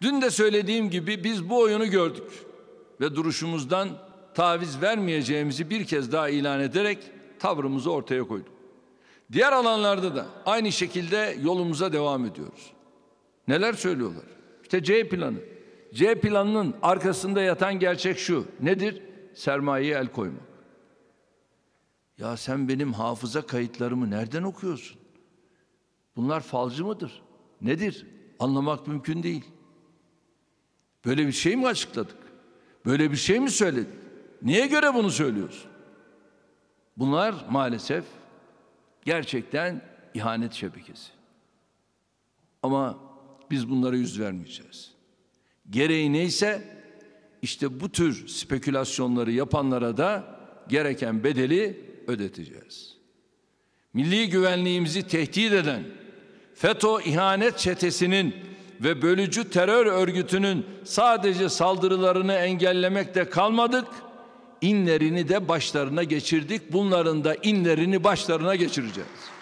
Dün de söylediğim gibi biz bu oyunu gördük ve duruşumuzdan taviz vermeyeceğimizi bir kez daha ilan ederek tavrımızı ortaya koyduk. Diğer alanlarda da aynı şekilde yolumuza devam ediyoruz. Neler söylüyorlar? İşte C planı. C planının arkasında yatan gerçek şu. Nedir? Sermayeye el koymak. Ya sen benim hafıza kayıtlarımı nereden okuyorsun? Bunlar falcı mıdır? Nedir? Anlamak mümkün değil. Böyle bir şey mi açıkladık? Böyle bir şey mi söyledik? Niye göre bunu söylüyoruz? Bunlar maalesef gerçekten ihanet şebekesi. Ama biz bunlara yüz vermeyeceğiz. Gereği neyse işte bu tür spekülasyonları yapanlara da gereken bedeli ödeteceğiz. Milli güvenliğimizi tehdit eden FETÖ ihanet çetesinin ve bölücü terör örgütünün sadece saldırılarını engellemekte kalmadık, inlerini de başlarına geçirdik. Bunların da inlerini başlarına geçireceğiz.